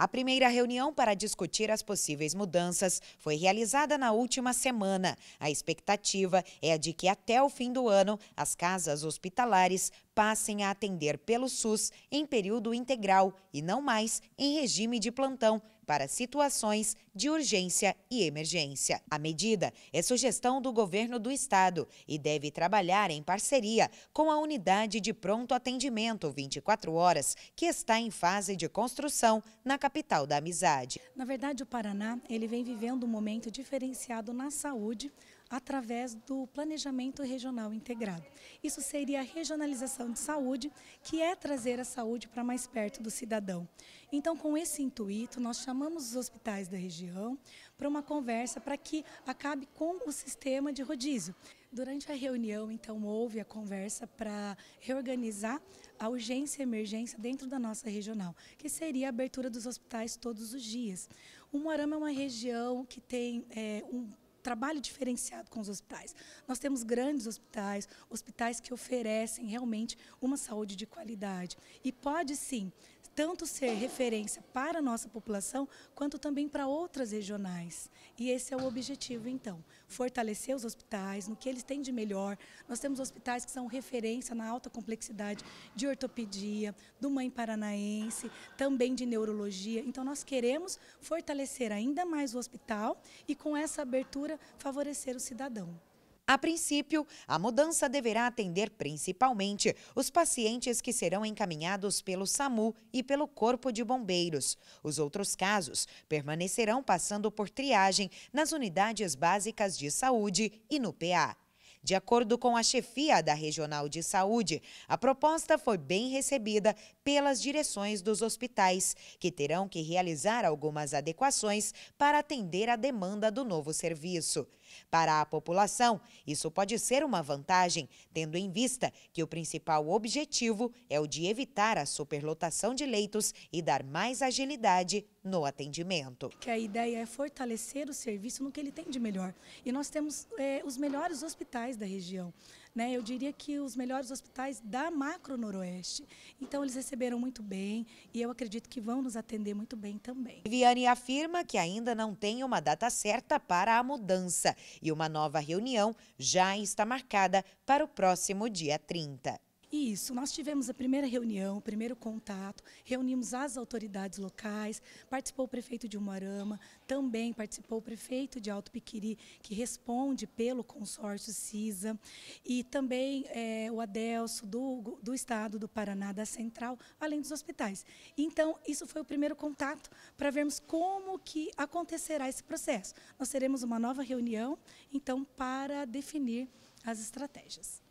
A primeira reunião para discutir as possíveis mudanças foi realizada na última semana. A expectativa é a de que até o fim do ano as casas hospitalares passem a atender pelo SUS em período integral e não mais em regime de plantão para situações de urgência e emergência. A medida é sugestão do governo do estado e deve trabalhar em parceria com a unidade de pronto atendimento 24 horas, que está em fase de construção na capital da amizade. Na verdade, o Paraná ele vem vivendo um momento diferenciado na saúde através do planejamento regional integrado. Isso seria a regionalização de saúde, que é trazer a saúde para mais perto do cidadão. Então, com esse intuito, nós chamamos os hospitais da região região para uma conversa para que acabe com o sistema de rodízio. Durante a reunião, então, houve a conversa para reorganizar a urgência e emergência dentro da nossa regional, que seria a abertura dos hospitais todos os dias. O Moarama é uma região que tem é, um trabalho diferenciado com os hospitais. Nós temos grandes hospitais, hospitais que oferecem realmente uma saúde de qualidade. E pode sim tanto ser referência para a nossa população, quanto também para outras regionais. E esse é o objetivo, então, fortalecer os hospitais no que eles têm de melhor. Nós temos hospitais que são referência na alta complexidade de ortopedia, do mãe paranaense, também de neurologia. Então, nós queremos fortalecer ainda mais o hospital e com essa abertura favorecer o cidadão. A princípio, a mudança deverá atender principalmente os pacientes que serão encaminhados pelo SAMU e pelo Corpo de Bombeiros. Os outros casos permanecerão passando por triagem nas unidades básicas de saúde e no PA. De acordo com a chefia da Regional de Saúde, a proposta foi bem recebida pelas direções dos hospitais, que terão que realizar algumas adequações para atender a demanda do novo serviço. Para a população, isso pode ser uma vantagem, tendo em vista que o principal objetivo é o de evitar a superlotação de leitos e dar mais agilidade no atendimento. Que a ideia é fortalecer o serviço no que ele tem de melhor. E nós temos é, os melhores hospitais hospitais da região. Né? Eu diria que os melhores hospitais da Macro Noroeste. Então, eles receberam muito bem e eu acredito que vão nos atender muito bem também. Viviane afirma que ainda não tem uma data certa para a mudança e uma nova reunião já está marcada para o próximo dia 30. Isso, nós tivemos a primeira reunião, o primeiro contato, reunimos as autoridades locais, participou o prefeito de Umarama, também participou o prefeito de Alto Piquiri, que responde pelo consórcio CISA, e também é, o Adelso do, do Estado do Paraná, da Central, além dos hospitais. Então, isso foi o primeiro contato para vermos como que acontecerá esse processo. Nós teremos uma nova reunião, então, para definir as estratégias.